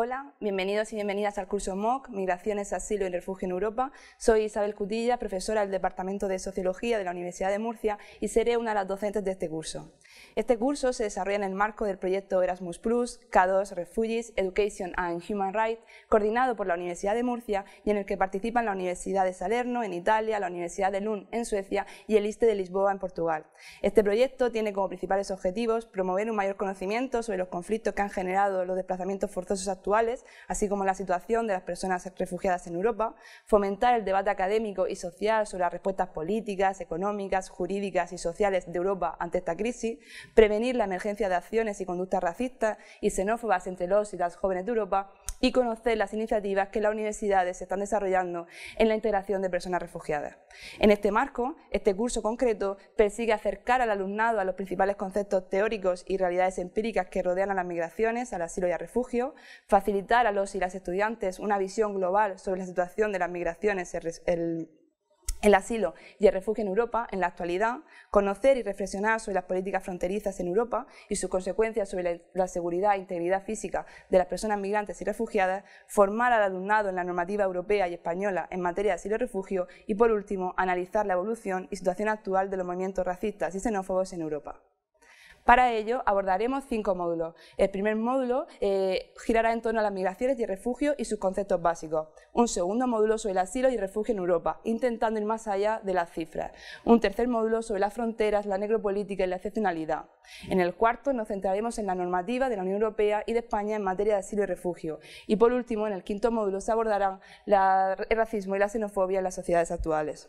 Hola, bienvenidos y bienvenidas al curso MOOC, Migraciones, Asilo y Refugio en Europa. Soy Isabel Cutilla, profesora del Departamento de Sociología de la Universidad de Murcia y seré una de las docentes de este curso. Este curso se desarrolla en el marco del proyecto Erasmus+, K2 Refugees, Education and Human Rights, coordinado por la Universidad de Murcia y en el que participan la Universidad de Salerno en Italia, la Universidad de Lund en Suecia y el ISTE de Lisboa en Portugal. Este proyecto tiene como principales objetivos promover un mayor conocimiento sobre los conflictos que han generado los desplazamientos forzosos actuales así como la situación de las personas refugiadas en Europa, fomentar el debate académico y social sobre las respuestas políticas, económicas, jurídicas y sociales de Europa ante esta crisis, prevenir la emergencia de acciones y conductas racistas y xenófobas entre los y las jóvenes de Europa, y conocer las iniciativas que las universidades están desarrollando en la integración de personas refugiadas. En este marco, este curso concreto persigue acercar al alumnado a los principales conceptos teóricos y realidades empíricas que rodean a las migraciones, al asilo y al refugio, facilitar a los y las estudiantes una visión global sobre la situación de las migraciones, el asilo y el refugio en Europa en la actualidad, conocer y reflexionar sobre las políticas fronterizas en Europa y sus consecuencias sobre la, seguridad e integridad física de las personas migrantes y refugiadas, formar al alumnado en la normativa europea y española en materia de asilo y refugio y, por último, analizar la evolución y situación actual de los movimientos racistas y xenófobos en Europa. Para ello abordaremos cinco módulos. El primer módulo eh, girará en torno a las migraciones y refugio y sus conceptos básicos. Un segundo módulo sobre el asilo y refugio en Europa, intentando ir más allá de las cifras. Un tercer módulo sobre las fronteras, la necropolítica y la excepcionalidad. En el cuarto nos centraremos en la normativa de la Unión Europea y de España en materia de asilo y refugio. Y por último, en el quinto módulo se abordarán el racismo y la xenofobia en las sociedades actuales.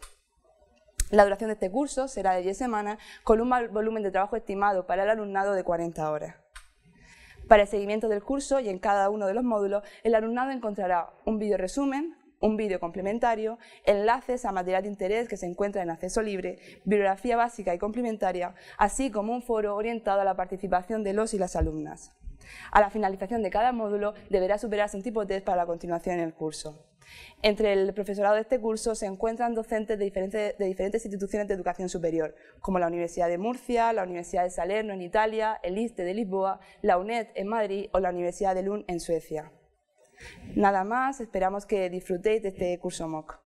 La duración de este curso será de 10 semanas con un volumen de trabajo estimado para el alumnado de 40 horas. Para el seguimiento del curso y en cada uno de los módulos, el alumnado encontrará un vídeo resumen, un vídeo complementario, enlaces a material de interés que se encuentra en acceso libre, bibliografía básica y complementaria, así como un foro orientado a la participación de los y las alumnas. A la finalización de cada módulo deberá superarse un tipo test para la continuación en el curso. Entre el profesorado de este curso se encuentran docentes de diferentes, instituciones de educación superior, como la Universidad de Murcia, la Universidad de Salerno en Italia, el ISTE de Lisboa, la UNED en Madrid o la Universidad de Lund en Suecia. Nada más, esperamos que disfrutéis de este curso MOOC.